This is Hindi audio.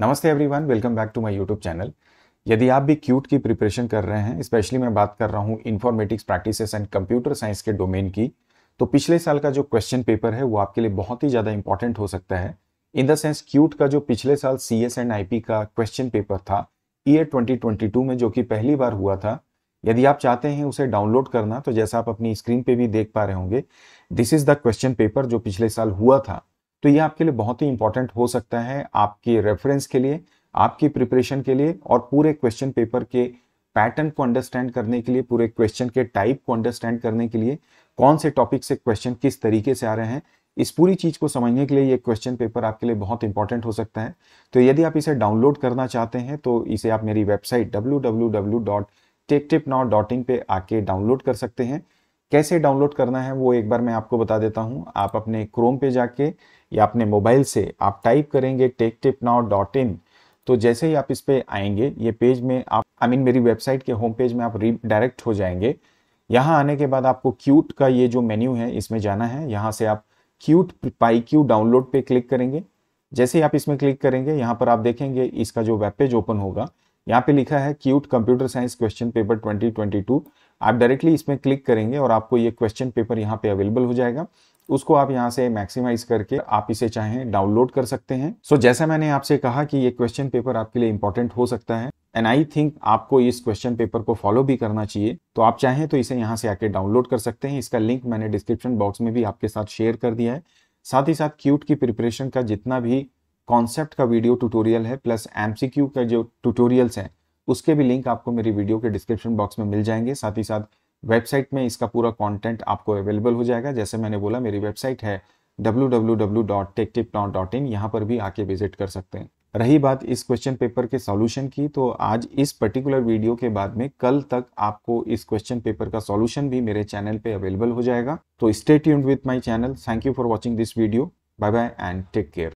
नमस्ते everyone welcome back to my YouTube channel यदि आप भी क्यूट की प्रिपरेशन कर रहे हैं स्पेशली मैं बात कर रहा हूँ informatics practices and computer science के डोमेन की तो पिछले साल का जो क्वेश्चन पेपर है वो आपके लिए बहुत ही ज़्यादा इंपॉर्टेंट हो सकता है इन द सेंस क्यूट का जो पिछले साल सी एस एंड आई का क्वेश्चन पेपर था ईयर ट्वेंटी में जो कि पहली बार हुआ था यदि आप चाहते हैं उसे डाउनलोड करना तो जैसा आप अपनी स्क्रीन पे भी देख पा रहे होंगे this is the question paper जो पिछले साल हुआ था तो ये आपके लिए बहुत ही इंपॉर्टेंट हो सकता है आपके रेफरेंस के लिए आपकी प्रिपरेशन के लिए और पूरे क्वेश्चन पेपर के पैटर्न को अंडरस्टैंड करने के लिए पूरे क्वेश्चन के टाइप को अंडरस्टैंड करने के लिए कौन से टॉपिक से क्वेश्चन किस तरीके से आ रहे हैं इस पूरी चीज़ को समझने के लिए ये क्वेश्चन पेपर आपके लिए बहुत इंपॉर्टेंट हो सकता है तो यदि आप इसे डाउनलोड करना चाहते हैं तो इसे आप मेरी website W W W dot dot tech in पे आके डाउनलोड कर सकते हैं कैसे डाउनलोड करना है वो एक बार मैं आपको बता देता हूँ आप अपने क्रोम पे जाके या अपने मोबाइल से आप टाइप करेंगे tech tip now dot in तो जैसे ही आप इस पर पे आएंगे ये पेज में आप आई I मीन mean, मेरी वेबसाइट के होम पेज में आप रीडायरेक्ट हो जाएंगे यहाँ आने के बाद आपको क्यूट का ये जो मेन्यू है इसमें जाना है यहाँ से आप क्यूट पाई क्यू डाउनलोड पे क्लिक करेंगे जैसे ही आप इसमें क्लिक करेंगे यहाँ पर आप देखेंगे इसका जो वेब पेज ओपन होगा यहाँ पे लिखा है CUET computer science question paper 2022 आप डायरेक्टली इसमें क्लिक करेंगे और आपको ये क्वेश्चन पेपर यहाँ पे अवेलेबल हो जाएगा उसको आप यहाँ से मैक्सिमाइज करके आप इसे चाहें डाउनलोड कर सकते हैं सो so, जैसा मैंने आपसे कहा कि ये क्वेश्चन पेपर आपके लिए इंपॉर्टेंट हो सकता है एंड आई थिंक आपको इस क्वेश्चन पेपर को फॉलो भी करना चाहिए तो आप चाहें तो इसे यहाँ से आके डाउनलोड कर सकते हैं इसका लिंक मैंने डिस्क्रिप्शन बॉक्स में भी आपके साथ शेयर कर दिया है साथ ही साथ क्यूट की प्रिपरेशन का जितना भी कॉन्सेप्ट का वीडियो ट्यूटोरियल है प्लस एमसीक्यू का जो ट्यूटोरियल्स हैं उसके भी लिंक आपको मेरी वीडियो के डिस्क्रिप्शन बॉक्स में मिल जाएंगे साथ ही साथ वेबसाइट में इसका पूरा कंटेंट आपको अवेलेबल हो जाएगा जैसे मैंने बोला मेरी वेबसाइट है इन यहाँ पर भी आके विजिट कर सकते हैं रही बात इस क्वेश्चन पेपर के सॉल्यूशन की तो आज इस पर्टिकुलर वीडियो के बाद में कल तक आपको इस क्वेश्चन पेपर का सॉल्यूशन भी मेरे चैनल पे अवेलेबल हो जाएगा तो stay tuned with my channel thank you for watching this video bye bye and take care